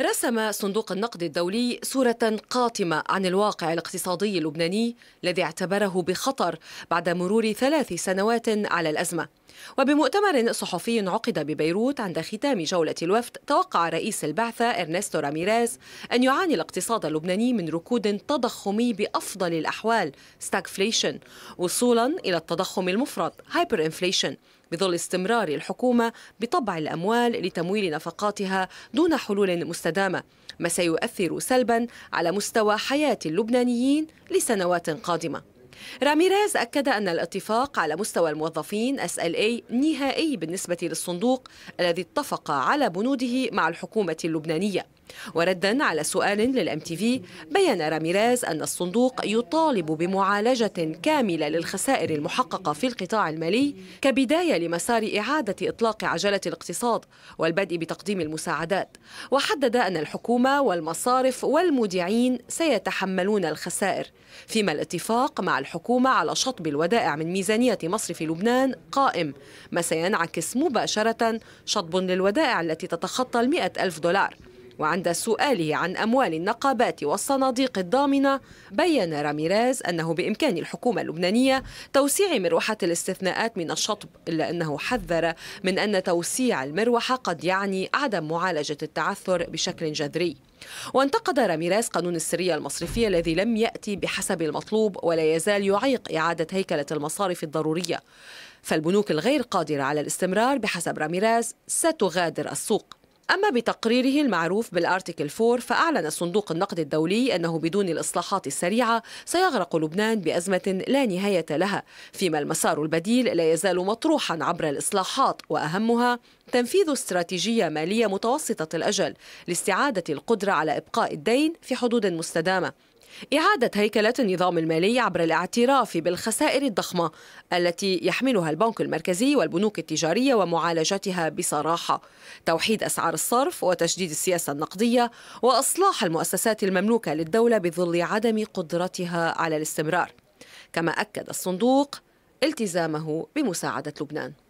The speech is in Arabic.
رسم صندوق النقد الدولي صورة قاتمة عن الواقع الاقتصادي اللبناني الذي اعتبره بخطر بعد مرور ثلاث سنوات على الأزمة وبمؤتمر صحفي عقد ببيروت عند ختام جولة الوفد توقع رئيس البعثة إرنستو راميريز أن يعاني الاقتصاد اللبناني من ركود تضخمي بأفضل الأحوال ستاكفليشن وصولا إلى التضخم المفرط هايبر انفليشن بظل استمرار الحكومة بطبع الأموال لتمويل نفقاتها دون حلول مستدامة ما سيؤثر سلبا على مستوى حياة اللبنانيين لسنوات قادمة راميريز أكد أن الاتفاق على مستوى الموظفين SLA نهائي بالنسبة للصندوق الذي اتفق على بنوده مع الحكومة اللبنانية وردا على سؤال للام تي في بين راميريز ان الصندوق يطالب بمعالجه كامله للخسائر المحققه في القطاع المالي كبدايه لمسار اعاده اطلاق عجله الاقتصاد والبدء بتقديم المساعدات وحدد ان الحكومه والمصارف والمودعين سيتحملون الخسائر فيما الاتفاق مع الحكومة الحكومة على شطب الودائع من ميزانية مصرف لبنان قائم ما سينعكس مباشرة شطب للودائع التي تتخطى المئة ألف دولار وعند سؤاله عن أموال النقابات والصناديق الضامنة بيّن راميراز أنه بإمكان الحكومة اللبنانية توسيع مروحة الاستثناءات من الشطب إلا أنه حذر من أن توسيع المروحة قد يعني عدم معالجة التعثر بشكل جذري وانتقد راميراز قانون السرية المصرفية الذي لم يأتي بحسب المطلوب ولا يزال يعيق إعادة هيكلة المصارف الضرورية فالبنوك الغير قادرة على الاستمرار بحسب راميراز ستغادر السوق أما بتقريره المعروف بالأرتيكل 4 فأعلن صندوق النقد الدولي أنه بدون الإصلاحات السريعة سيغرق لبنان بأزمة لا نهاية لها فيما المسار البديل لا يزال مطروحا عبر الإصلاحات وأهمها تنفيذ استراتيجية مالية متوسطة الأجل لاستعادة القدرة على إبقاء الدين في حدود مستدامة إعادة هيكلة النظام المالي عبر الاعتراف بالخسائر الضخمة التي يحملها البنك المركزي والبنوك التجارية ومعالجتها بصراحة توحيد أسعار الصرف وتشديد السياسة النقدية وإصلاح المؤسسات المملوكة للدولة بظل عدم قدرتها على الاستمرار كما أكد الصندوق التزامه بمساعدة لبنان